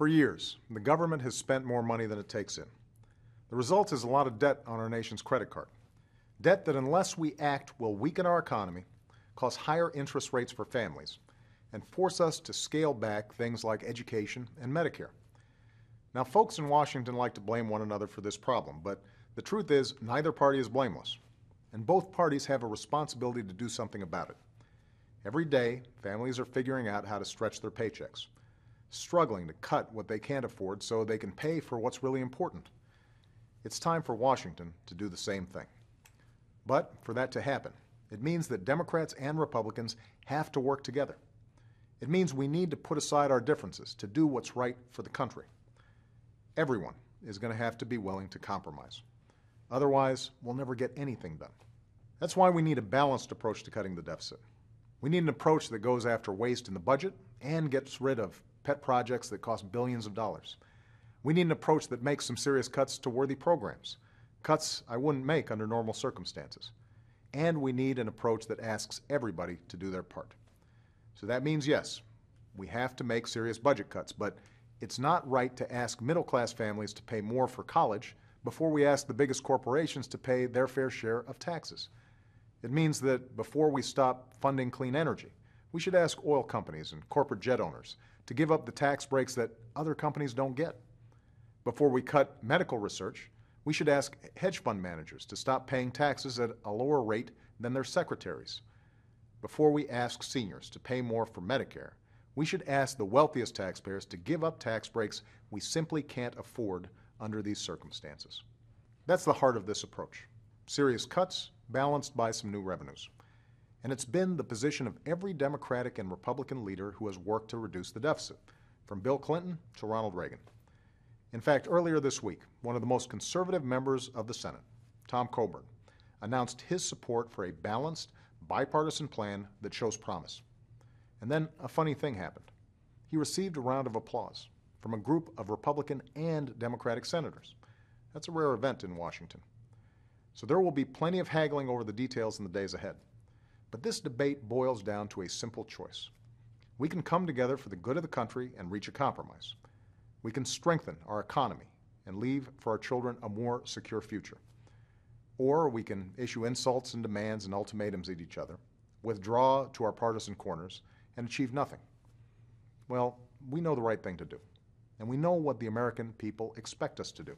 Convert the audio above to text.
For years, the government has spent more money than it takes in. The result is a lot of debt on our nation's credit card. Debt that, unless we act, will weaken our economy, cause higher interest rates for families, and force us to scale back things like education and Medicare. Now, folks in Washington like to blame one another for this problem, but the truth is, neither party is blameless, and both parties have a responsibility to do something about it. Every day, families are figuring out how to stretch their paychecks struggling to cut what they can't afford so they can pay for what's really important. It's time for Washington to do the same thing. But for that to happen, it means that Democrats and Republicans have to work together. It means we need to put aside our differences to do what's right for the country. Everyone is going to have to be willing to compromise. Otherwise, we'll never get anything done. That's why we need a balanced approach to cutting the deficit. We need an approach that goes after waste in the budget and gets rid of pet projects that cost billions of dollars. We need an approach that makes some serious cuts to worthy programs, cuts I wouldn't make under normal circumstances. And we need an approach that asks everybody to do their part. So that means, yes, we have to make serious budget cuts, but it's not right to ask middle class families to pay more for college before we ask the biggest corporations to pay their fair share of taxes. It means that before we stop funding clean energy, we should ask oil companies and corporate jet owners to give up the tax breaks that other companies don't get. Before we cut medical research, we should ask hedge fund managers to stop paying taxes at a lower rate than their secretaries. Before we ask seniors to pay more for Medicare, we should ask the wealthiest taxpayers to give up tax breaks we simply can't afford under these circumstances. That's the heart of this approach serious cuts balanced by some new revenues. And it's been the position of every Democratic and Republican leader who has worked to reduce the deficit, from Bill Clinton to Ronald Reagan. In fact, earlier this week, one of the most conservative members of the Senate, Tom Coburn, announced his support for a balanced, bipartisan plan that shows promise. And then a funny thing happened. He received a round of applause from a group of Republican and Democratic senators. That's a rare event in Washington. So there will be plenty of haggling over the details in the days ahead. But this debate boils down to a simple choice. We can come together for the good of the country and reach a compromise. We can strengthen our economy and leave for our children a more secure future. Or we can issue insults and demands and ultimatums at each other, withdraw to our partisan corners, and achieve nothing. Well, we know the right thing to do, and we know what the American people expect us to do.